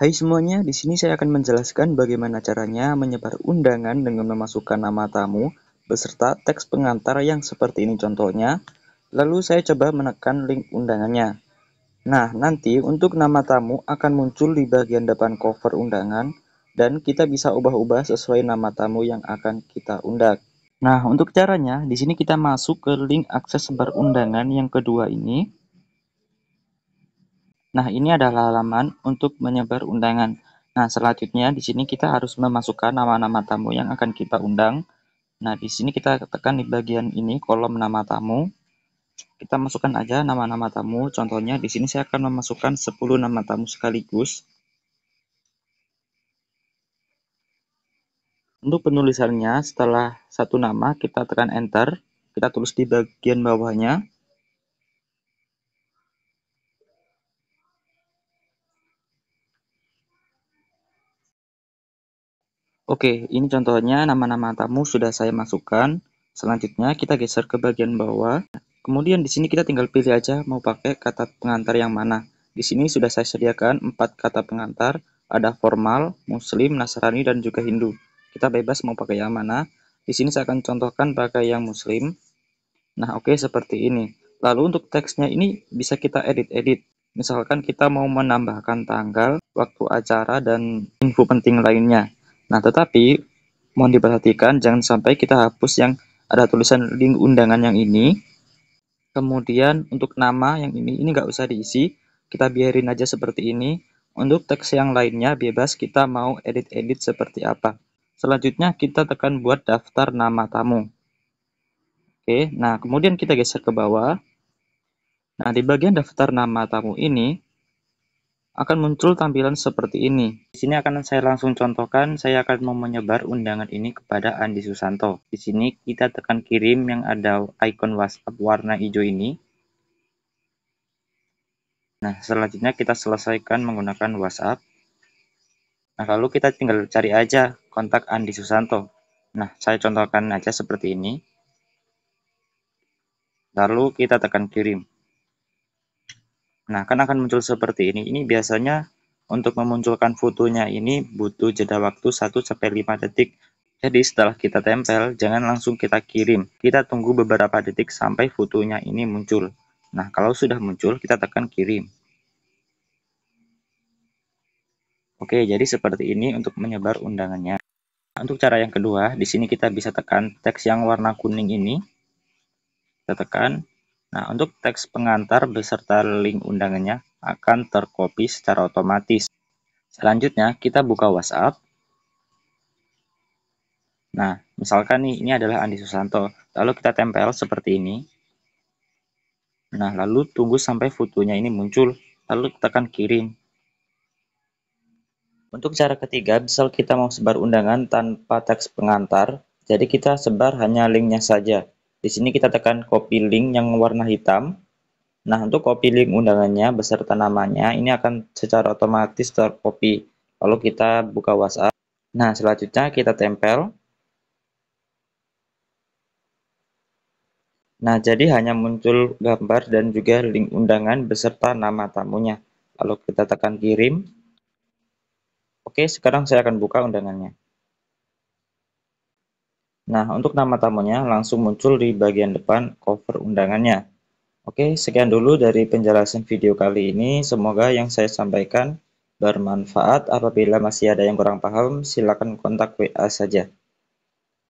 Hai semuanya, di sini saya akan menjelaskan bagaimana caranya menyebar undangan dengan memasukkan nama tamu beserta teks pengantar yang seperti ini contohnya. Lalu saya coba menekan link undangannya. Nah, nanti untuk nama tamu akan muncul di bagian depan cover undangan dan kita bisa ubah-ubah sesuai nama tamu yang akan kita undang. Nah, untuk caranya, di sini kita masuk ke link akses sebar undangan yang kedua ini. Nah, ini adalah halaman untuk menyebar undangan. Nah, selanjutnya di sini kita harus memasukkan nama-nama tamu yang akan kita undang. Nah, di sini kita tekan di bagian ini kolom nama tamu. Kita masukkan aja nama-nama tamu. Contohnya di sini saya akan memasukkan 10 nama tamu sekaligus. Untuk penulisannya, setelah satu nama kita tekan enter, kita tulis di bagian bawahnya. Oke, ini contohnya nama-nama tamu sudah saya masukkan. Selanjutnya kita geser ke bagian bawah. Kemudian di sini kita tinggal pilih aja mau pakai kata pengantar yang mana. Di sini sudah saya sediakan empat kata pengantar, ada formal, muslim, nasrani, dan juga Hindu. Kita bebas mau pakai yang mana. Di sini saya akan contohkan pakai yang muslim. Nah, oke seperti ini. Lalu untuk teksnya ini bisa kita edit-edit. Misalkan kita mau menambahkan tanggal, waktu acara, dan info penting lainnya. Nah, tetapi mohon diperhatikan jangan sampai kita hapus yang ada tulisan link undangan yang ini. Kemudian untuk nama yang ini, ini nggak usah diisi, kita biarin aja seperti ini. Untuk teks yang lainnya bebas kita mau edit-edit seperti apa. Selanjutnya kita tekan buat daftar nama tamu. Oke, nah kemudian kita geser ke bawah. Nah, di bagian daftar nama tamu ini, akan muncul tampilan seperti ini. Di sini akan saya langsung contohkan, saya akan mau menyebar undangan ini kepada Andi Susanto. Di sini kita tekan kirim yang ada icon WhatsApp warna hijau ini. Nah, selanjutnya kita selesaikan menggunakan WhatsApp. Nah, lalu kita tinggal cari aja kontak Andi Susanto. Nah, saya contohkan aja seperti ini. Lalu kita tekan kirim. Nah, kan akan muncul seperti ini. Ini biasanya untuk memunculkan fotonya ini butuh jeda waktu 1-5 detik. Jadi setelah kita tempel, jangan langsung kita kirim. Kita tunggu beberapa detik sampai fotonya ini muncul. Nah, kalau sudah muncul, kita tekan kirim. Oke, jadi seperti ini untuk menyebar undangannya. Untuk cara yang kedua, di sini kita bisa tekan teks yang warna kuning ini. Kita tekan, Nah, untuk teks pengantar beserta link undangannya akan terkopi secara otomatis. Selanjutnya, kita buka WhatsApp. Nah, misalkan nih, ini adalah Andi Susanto. Lalu kita tempel seperti ini. Nah, lalu tunggu sampai fotonya ini muncul. Lalu tekan kirim. Untuk cara ketiga, misal kita mau sebar undangan tanpa teks pengantar. Jadi kita sebar hanya linknya saja. Di sini kita tekan copy link yang warna hitam. Nah, untuk copy link undangannya beserta namanya, ini akan secara otomatis tercopy. Lalu kita buka WhatsApp. Nah, selanjutnya kita tempel. Nah, jadi hanya muncul gambar dan juga link undangan beserta nama tamunya. Lalu kita tekan kirim. Oke, sekarang saya akan buka undangannya. Nah, untuk nama tamunya langsung muncul di bagian depan cover undangannya. Oke, sekian dulu dari penjelasan video kali ini. Semoga yang saya sampaikan bermanfaat. Apabila masih ada yang kurang paham, silakan kontak WA saja.